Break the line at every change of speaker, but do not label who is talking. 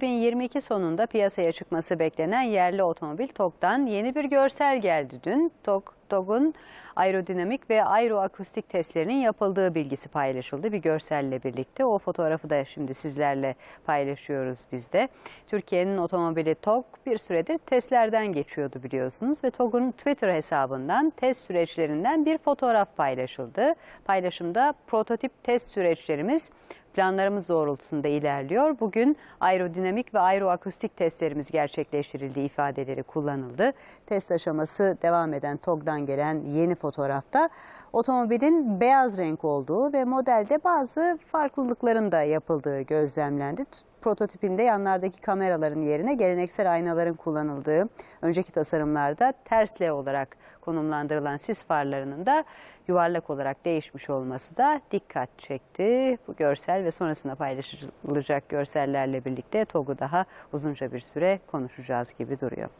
2022 sonunda piyasaya çıkması beklenen yerli otomobil TOG'dan yeni bir görsel geldi dün. Tok TOG'un aerodinamik ve aeroakustik testlerinin yapıldığı bilgisi paylaşıldı bir görselle birlikte. O fotoğrafı da şimdi sizlerle paylaşıyoruz biz de. Türkiye'nin otomobili Tok bir süredir testlerden geçiyordu biliyorsunuz ve Tok'un Twitter hesabından test süreçlerinden bir fotoğraf paylaşıldı. Paylaşımda prototip test süreçlerimiz planlarımız doğrultusunda ilerliyor. Bugün aerodinamik ve aeroakustik testlerimiz gerçekleştirildi ifadeleri kullanıldı. Test aşaması devam eden TOG'dan gelen yeni fotoğrafta otomobilin beyaz renk olduğu ve modelde bazı farklılıkların da yapıldığı gözlemlendi. Prototipinde yanlardaki kameraların yerine geleneksel aynaların kullanıldığı, önceki tasarımlarda ters olarak konumlandırılan sis farlarının da yuvarlak olarak değişmiş olması da dikkat çekti. Bu görsel ve sonrasında paylaşılacak görsellerle birlikte TOG'u daha uzunca bir süre konuşacağız gibi duruyor.